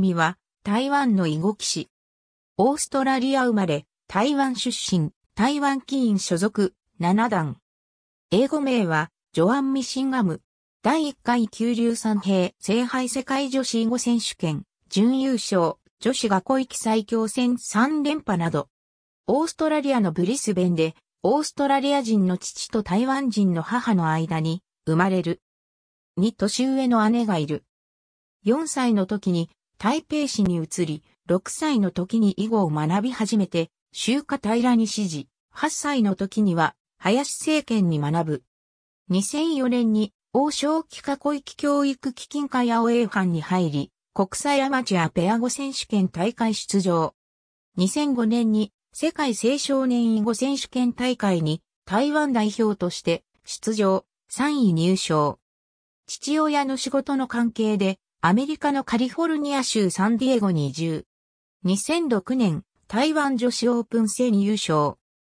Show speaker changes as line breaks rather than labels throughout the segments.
ちは、台湾の囲碁騎士。オーストラリア生まれ、台湾出身、台湾棋院所属、七段。英語名は、ジョアン・ミシンガム。第1回九流三平聖杯世界女子囲碁選手権、準優勝、女子が小域最強戦3連覇など。オーストラリアのブリスベンで、オーストラリア人の父と台湾人の母の間に生まれる。に年上の姉がいる。4歳の時に台北市に移り、6歳の時に囲碁を学び始めて、周華平に指示、8歳の時には、林政権に学ぶ。2004年に、王将企画域教育基金会青英班に入り、国際アマチュアペア語選手権大会出場。2005年に、世界青少年囲碁選手権大会に、台湾代表として、出場、3位入賞。父親の仕事の関係で、アメリカのカリフォルニア州サンディエゴに移住。2006年、台湾女子オープン戦優勝。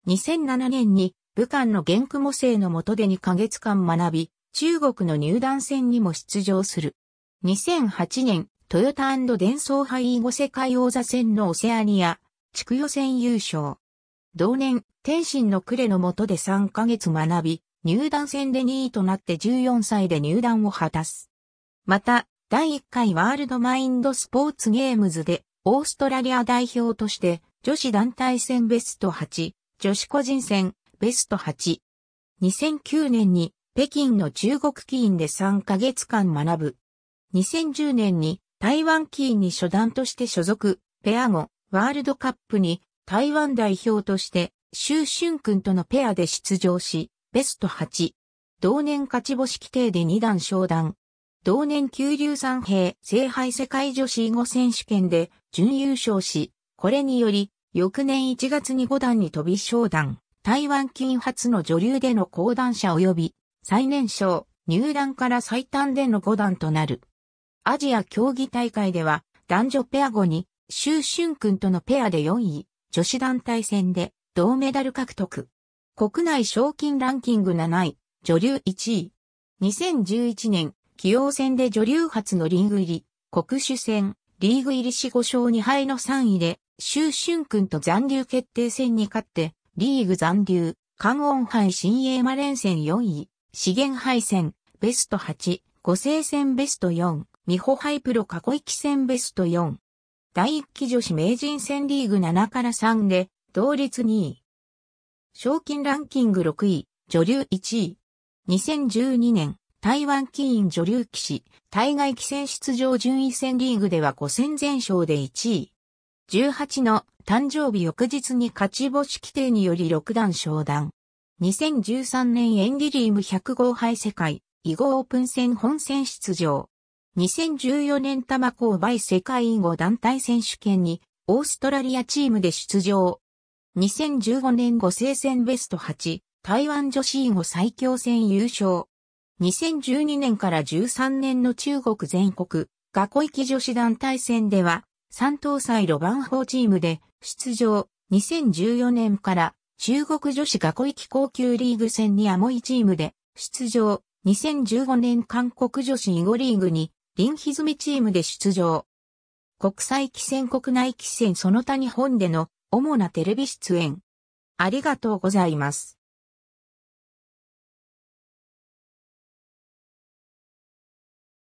2007年に武漢の元雲生の下で2ヶ月間学び、中国の入団戦にも出場する。2008年、トヨタデンソーハイ5世界王座戦のオセアニア、地区予選優勝。同年、天津の呉の下で3ヶ月学び、入団戦で2位となって14歳で入団を果たす。また、第1回ワールドマインドスポーツゲームズで、オーストラリア代表として、女子団体戦ベスト8、女子個人戦ベスト8。2009年に北京の中国棋院で3ヶ月間学ぶ。2010年に台湾ーンに初段として所属、ペア後、ワールドカップに台湾代表として、周春君とのペアで出場し、ベスト8。同年勝ち星規定で2段昇段。同年九流三平聖杯世界女子囲碁選手権で準優勝し、これにより、翌年1月に五段に飛び昇段、台湾金初の女流での高段者及び、最年少、入段から最短での五段となる。アジア競技大会では、男女ペア後に、周春君とのペアで4位、女子団体戦で銅メダル獲得。国内賞金ランキング7位、女流1位。2011年棋王戦で女流初のリーグ入り、国主戦、リーグ入りし5勝2敗の3位で、周春君と残留決定戦に勝って、リーグ残留、関音杯新英馬連戦4位、資源杯戦、ベスト8、五星戦ベスト4、美穂杯プロ過行き戦ベスト4。第1期女子名人戦リーグ7から3で、同率2位。賞金ランキング6位、女流1位。2012年、台湾棋院女流棋士、対外棋戦出場順位戦リーグでは5戦全勝で1位。18の誕生日翌日に勝ち星規定により6段昇段。2013年エンディリーム100号杯世界、囲碁オープン戦本戦出場。2014年玉勾配世界囲碁団体選手権にオーストラリアチームで出場。2015年5聖戦ベスト8、台湾女子囲碁最強戦優勝。2012年から13年の中国全国、学校き女子団体戦では、三等祭路番法チームで出場、2014年から中国女子学校き高級リーグ戦にアモイチームで出場、2015年韓国女子囲碁リーグにリンヒズミチームで出場。国際棋戦国内棋戦その他日本での主なテレビ出演。ありがとうございます。